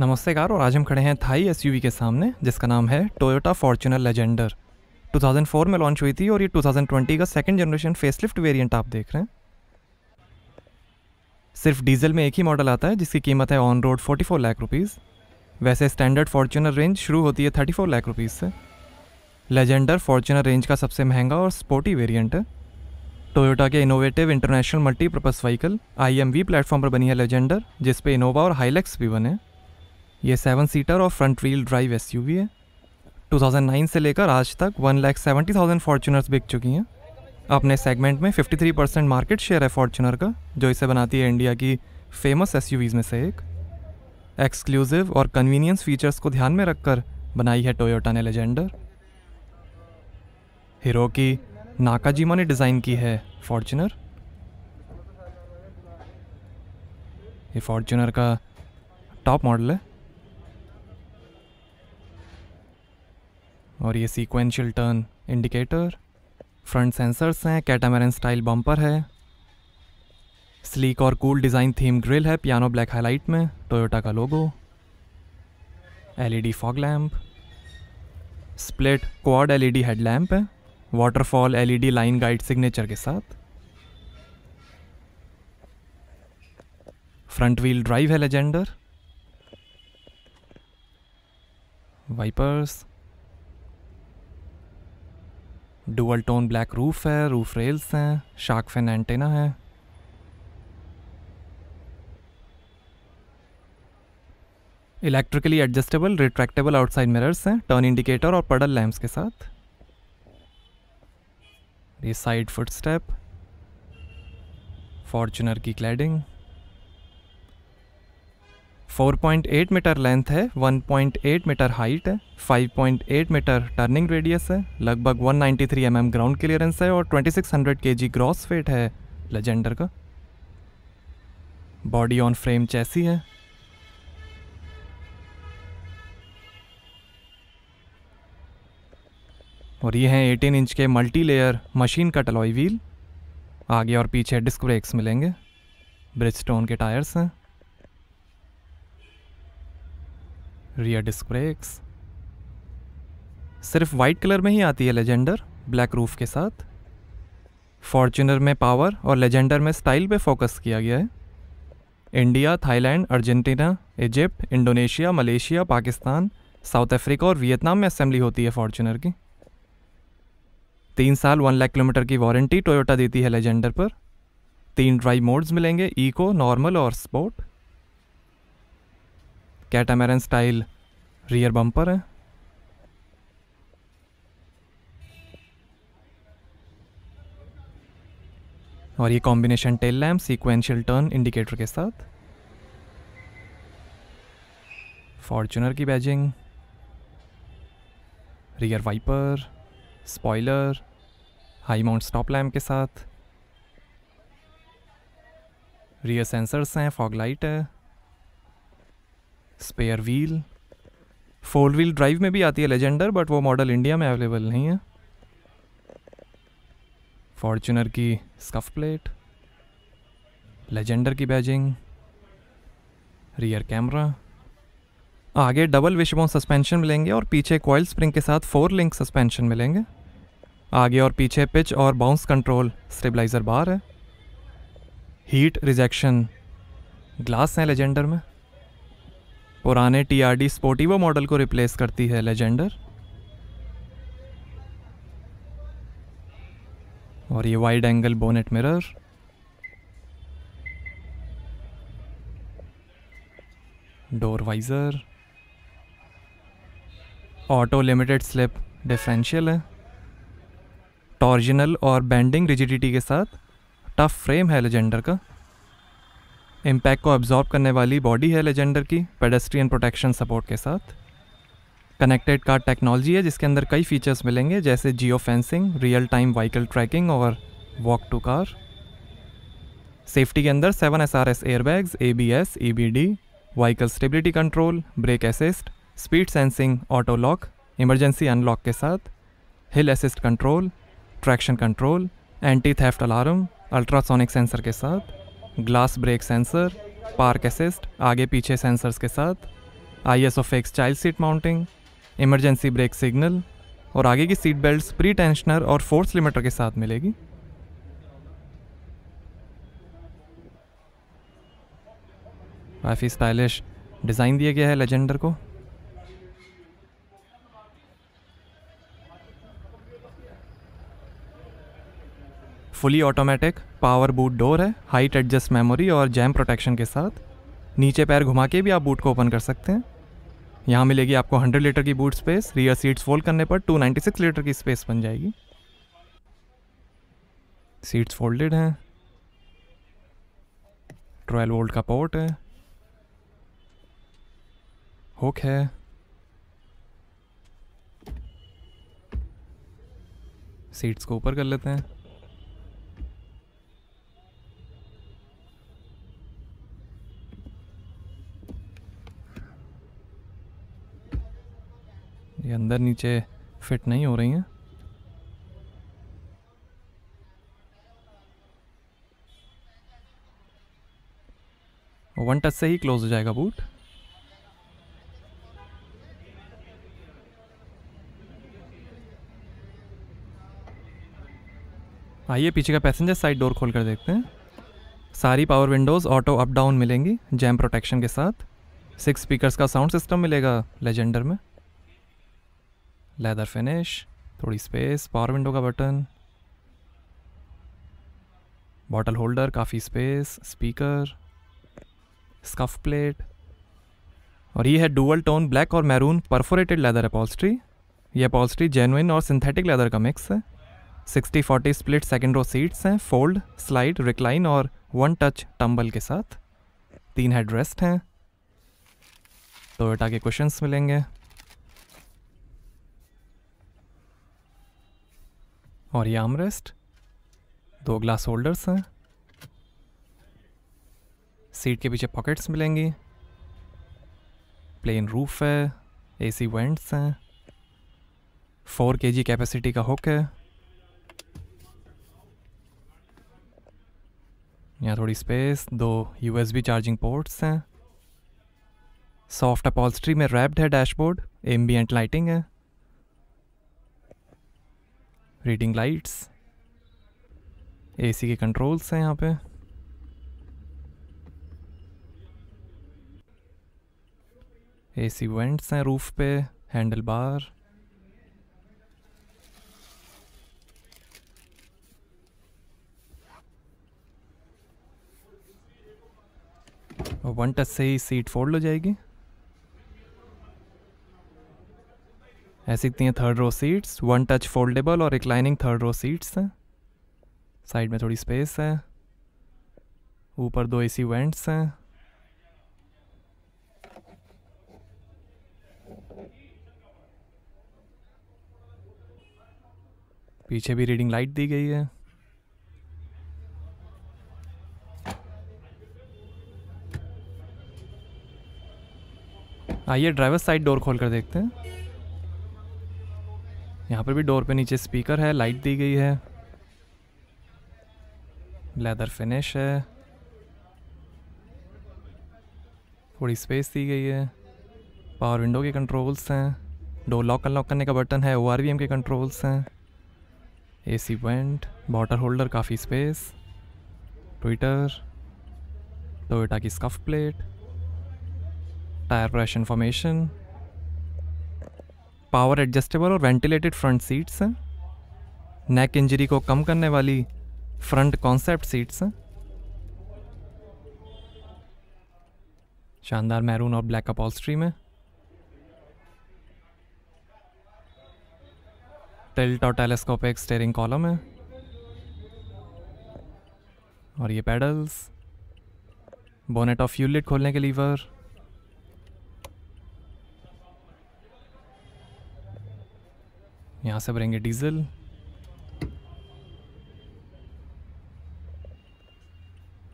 नमस्ते कार और आज हम खड़े हैं थाई एस के सामने जिसका नाम है टोयोटा फॉर्चुनर लेजेंडर 2004 में लॉन्च हुई थी और ये 2020 का सेकंड जनरेशन फेसलिफ्ट वेरिएंट आप देख रहे हैं सिर्फ डीजल में एक ही मॉडल आता है जिसकी कीमत है ऑन रोड 44 लाख रुपीज़ वैसे स्टैंडर्ड फॉर्चुनर रेंज शुरू होती है 34 लाख रुपीज़ से लेजेंडर फॉर्चुनर रेंज का सबसे महंगा और स्पोर्टी वेरियंट है टोयोटा के innovative international multipurpose vehicle I platform पर बनी है लेजेंडर जिसपे इनोवा और हाईलैक्स भी बने ये सेवन सीटर और फ्रंट व्हील ड्राइव एस है 2009 से लेकर आज तक one lakh seventy thousand Fortuners बिक चुकी हैं अपने सेगमेंट में 53 परसेंट मार्केट शेयर है फॉर्चुनर का जो इसे बनाती है इंडिया की फेमस एस में से एक एक्सक्लूसिव और कन्वीनियंस फीचर्स को ध्यान में रखकर बनाई है टोयोटा ने लेजेंडर हीरो की नाकाजीमा ने डिज़ाइन की है फॉर्चुनर ये फॉर्चुनर का टॉप मॉडल है और ये sequential turn indicator front sensors हैं कैटामरन स्टाइल बम्पर है स्लीक और कूल डिज़ाइन थीम ग्रिल है पियानो ब्लैक हाईलाइट में टोयोटा का logo LED fog lamp split quad LED headlamp है waterfall LED line guide signature के साथ फ्रंट व्हील ड्राइव है Legender wipers dual tone black roof है roof rails हैं shark fin antenna है electrically adjustable retractable outside mirrors हैं turn indicator और पडल लैंप्स के साथ ये साइड फुट स्टेप फॉर्चुनर की क्लैडिंग 4.8 मीटर लेंथ है 1.8 मीटर हाइट है 5.8 मीटर टर्निंग रेडियस है लगभग 193 नाइन्टी mm ग्राउंड क्लियरेंस है और 2600 केजी ग्रॉस वेट है लेजेंडर का बॉडी ऑन फ्रेम चैसी है और ये हैं 18 इंच के मल्टी लेयर मशीन का टलॉई व्हील आगे और पीछे डिस्क ब्रेक्स मिलेंगे ब्रिज के टायर्स हैं रियर डिस्क ब्रेक्स सिर्फ वाइट कलर में ही आती है लेजेंडर ब्लैक रूफ के साथ फॉर्चुनर में पावर और लेजेंडर में स्टाइल पे फोकस किया गया है India Thailand Argentina Egypt Indonesia Malaysia Pakistan South Africa और वियतनाम में असेंबली होती है फॉर्चुनर की तीन साल वन लाख किलोमीटर की वारंटी टोयोटा देती है लेजेंडर पर तीन ड्राइव मोड्स मिलेंगे इको नॉर्मल और sport catamaran style rear bumper है और ये combination tail lamp sequential turn indicator के साथ फॉर्चुनर की badging rear wiper spoiler high mount stop lamp के साथ रियर सेंसर्स हैं फॉग लाइट है spare wheel four wheel drive में भी आती है लेजेंडर बट वो मॉडल इंडिया में अवेलेबल नहीं है फॉर्चुनर की स्कफ प्लेट लेजेंडर की बैजिंग रियर कैमरा आगे डबल विशबोन सस्पेंशन मिलेंगे और पीछे कॉयल स्प्रिंग के साथ फोर लिंक सस्पेंशन मिलेंगे आगे और पीछे पिच और बाउंस कंट्रोल स्टेबलाइज़र बार है हीट रिजेक्शन ग्लास हैं लेजेंडर में पुराने T R D Sportivo model को रिप्लेस करती है लेजेंडर और ये wide angle bonnet mirror door visor auto limited slip differential है टॉर्जिनल और बेंडिंग रिजिडिटी के साथ टफ फ्रेम है लेजेंडर का इम्पैक्ट को एब्जॉर्ब करने वाली बॉडी है लेजेंडर की पेडेस्ट्रियन प्रोटेक्शन सपोर्ट के साथ कनेक्टेड कार टेक्नोलॉजी है जिसके अंदर कई फीचर्स मिलेंगे जैसे geo fencing real time vehicle tracking और वॉक टू कार सेफ्टी के अंदर seven S R S airbags A B S E B D vehicle stability control brake assist speed sensing auto lock emergency unlock के साथ hill assist control traction control anti theft alarm ultrasonic sensor के साथ glass break sensor park assist आगे पीछे sensors के साथ I S X child seat mounting emergency brake signal और आगे की सीट बेल्ट प्री टेंशनर और फोर्स लिमिटर के साथ मिलेगी काफ़ी स्टाइलिश डिज़ाइन दिया गया है लेजेंडर को fully automatic power boot door है हाइट एडजस्ट मेमोरी और जैम प्रोटेक्शन के साथ नीचे पैर घुमा के भी आप बूट को ओपन कर सकते हैं यहाँ मिलेगी आपको 100 लीटर की boot space rear seats fold करने पर 296 लीटर की स्पेस बन जाएगी सीट्स फोल्डेड हैं 12 वोल्ट का पोर्ट है हुक है सीट्स को ऊपर कर लेते हैं अंदर नीचे फिट नहीं हो रही हैं वन टच से ही क्लोज हो जाएगा बूट आइए पीछे का पैसेंजर साइड डोर खोल कर देखते हैं सारी power windows auto up down मिलेंगी जैम प्रोटेक्शन के साथ सिक्स स्पीकर्स का साउंड सिस्टम मिलेगा लेजेंडर में लेदर फिनिश थोड़ी स्पेस पावर विंडो का बटन बॉटल होल्डर काफ़ी स्पेस स्पीकर स्कफ प्लेट और ये है डुअल टोन ब्लैक और मैरून परफोरेटेड लेदर अपॉल्स्ट्री ये अपॉल्स्ट्री जेनुइन और सिंथेटिक लेदर का मिक्स है sixty forty split second row seats हैं फोल्ड स्लाइड रिक्लाइन और वन टच टम्बल के साथ तीन हेड रेस्ट हैं टोयोटा के क्वेश्चंस मिलेंगे और ये आमरेस्ट दो ग्लास होल्डर्स हैं सीट के पीछे पॉकेट्स मिलेंगी प्लेन रूफ है एसी वेंट्स हैं फोर के जी कैपेसिटी का हुक है यहाँ थोड़ी स्पेस दो यूएसबी चार्जिंग पोर्ट्स हैं सॉफ्ट अपॉल्स्ट्री में रैप्ड है डैशबोर्ड एम्बियंट लाइटिंग है रीडिंग लाइट्स एसी के कंट्रोल्स हैं यहाँ पे एसी वेंट्स हैं रूफ पे हैंडल बार और वन टच से ही सीट फोल्ड हो जाएगी ऐसी कितनी third row seats one touch foldable और रिक्लाइनिंग थर्ड रो सीट्स हैं साइड में थोड़ी स्पेस है ऊपर दो एसी वेंट्स हैं पीछे भी रीडिंग लाइट दी गई है आइए ड्राइवर साइड डोर खोल कर देखते हैं यहाँ पर भी डोर पे नीचे स्पीकर है लाइट दी गई है लेदर फिनिश है थोड़ी स्पेस दी गई है पावर विंडो के कंट्रोल्स हैं डोर लॉक अनलॉक करने का बटन है ओ के कंट्रोल्स हैं A C vent bottle holder काफ़ी स्पेस ट्विटर टोयोटा की scuff plate tyre pressure information power adjustable और वेंटिलेटेड फ्रंट सीट्स हैं नेक इंजरी को कम करने वाली फ्रंट कॉन्सेप्ट सीट्स हैं शानदार मैरून और ब्लैक अपॉलस्ट्री में टिल्ट और टेलीस्कोपिक स्टेयरिंग कॉलम है और ये पैडल्स बोनेट ऑफ फ्यूलिट खोलने के लीवर यहाँ से भरेंगे डीजल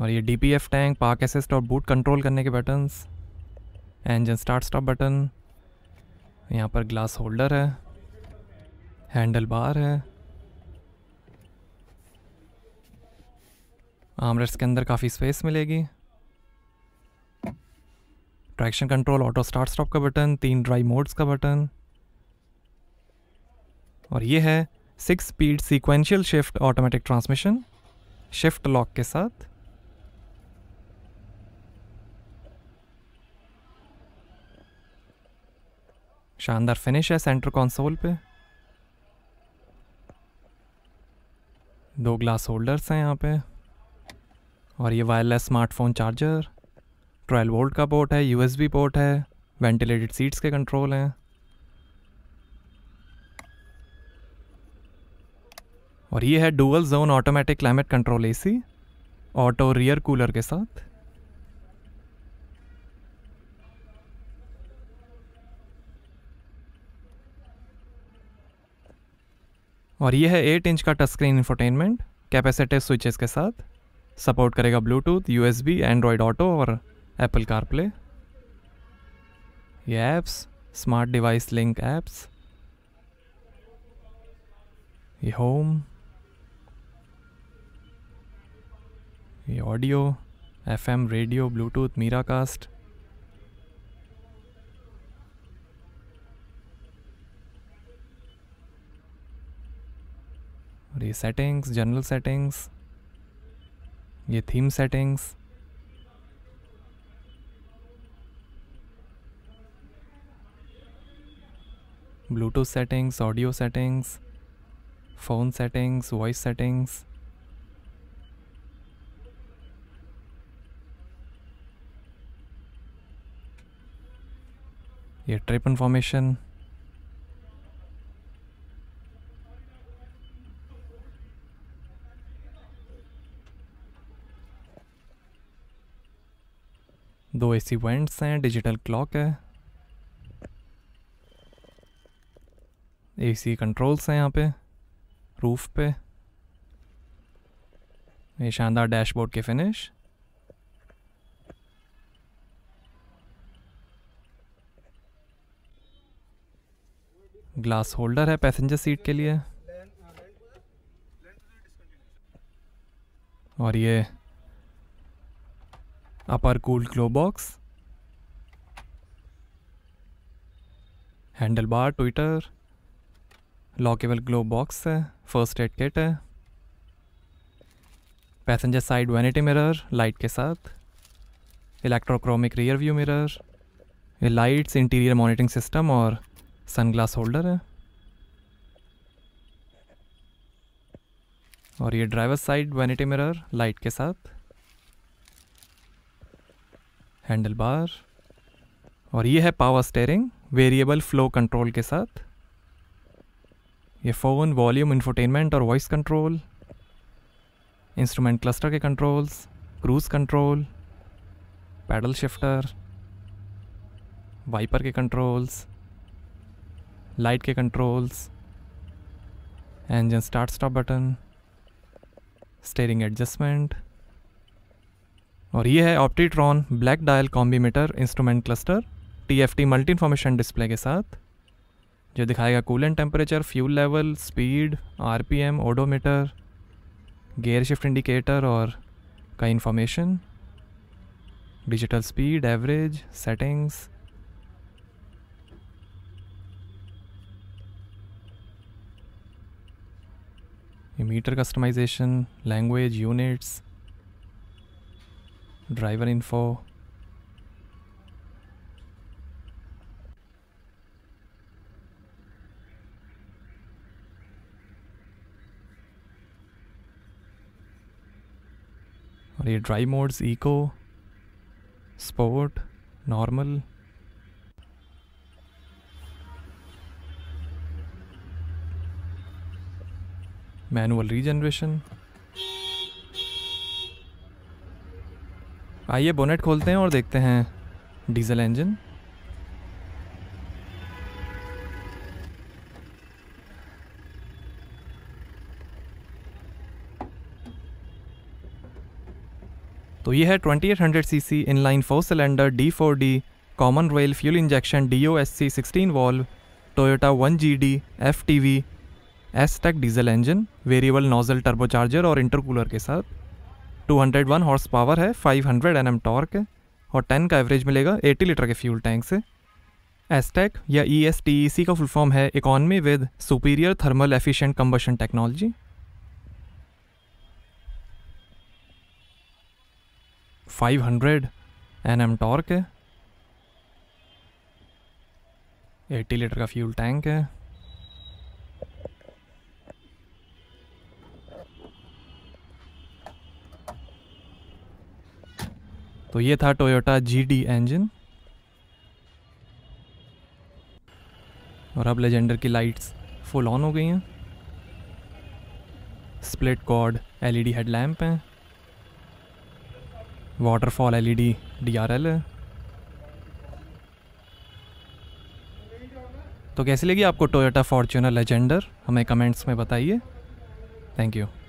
और ये डीपीएफ टैंक पार्क एसिस्ट और बूट कंट्रोल करने के buttons engine start stop button यहाँ पर ग्लास होल्डर है हैंडल बार है आमरेट्स के अंदर काफ़ी स्पेस मिलेगी traction control auto start stop का बटन तीन ड्राई मोड्स का बटन और ये है six speed sequential shift automatic transmission shift lock के साथ शानदार फिनिश है सेंटर कंसोल पे दो ग्लास होल्डर्स हैं यहाँ पे और ये वायरलेस स्मार्टफोन चार्जर 12 वोल्ट का पोर्ट है यूएसबी पोर्ट है वेंटिलेटेड सीट्स के कंट्रोल हैं और ये है dual zone automatic climate control AC auto rear cooler के साथ और ये है एट इंच का touch screen infotainment capacitive switches के साथ सपोर्ट करेगा ब्लूटूथ यूएसबी एंड्रॉयड ऑटो और एप्पल कारप्ले ये apps smart device link apps ये होम ये audio F M radio Bluetooth Meera Miracast और ये सेटिंग्स जनरल सेटिंग्स ये theme settings Bluetooth settings audio settings phone settings voice settings ये trip information दो AC vents हैं digital clock है AC controls हैं यहाँ पे रूफ पे ये शानदार डैशबोर्ड के फिनिश ग्लास होल्डर है पैसेंजर सीट के लिए और ये upper cool glove box handle bar tweeter lockable glove box है फर्स्ट एड किट है passenger side vanity mirror light के साथ electrochromic rear view mirror lights interior monitoring system और सनग्लास होल्डर है और ये driver side vanity mirror light के साथ हैंडल बार और ये है power steering variable flow control के साथ ये फ़ोन वॉल्यूम इंफोटेनमेंट और वॉइस कंट्रोल इंस्ट्रूमेंट क्लस्टर के controls cruise control paddle shifter wiper के कंट्रोल्स लाइट के controls engine start stop button steering adjustment और ये है Optitron black dial combimeter instrument cluster T multi information display के साथ जो दिखाएगा coolant temperature fuel level speed RPM odometer gear shift indicator और कई information digital speed average settings ये meter customization language units driver info और ये drive modes eco sport normal manual regeneration आइए बोनेट खोलते हैं और देखते हैं डीजल इंजन तो ये है 2800 CC inline four cylinder D common rail fuel injection D O S C sixteen valve Toyota one G D F T V S tech diesel engine variable nozzle turbocharger और intercooler के साथ 201 horse power है 500 hundred N torque है और 10 का average मिलेगा 80 litre के fuel tank से एसटेक या ई एस टी ई सी का फुलफॉर्म है economy with superior thermal efficient combustion technology five hundred N M torque है एटी लीटर का फ्यूल टैंक है तो ये था टोयोटा जी इंजन और अब लेजेंडर की लाइट्स फुल ऑन हो गई हैं स्प्लिट कॉर्ड एलईडी हेडलैम्प हैं वाटरफॉल एलईडी डीआरएल है तो कैसी लगी आपको टोयोटा फॉर्च्यूनर लेजेंडर हमें कमेंट्स में बताइए थैंक यू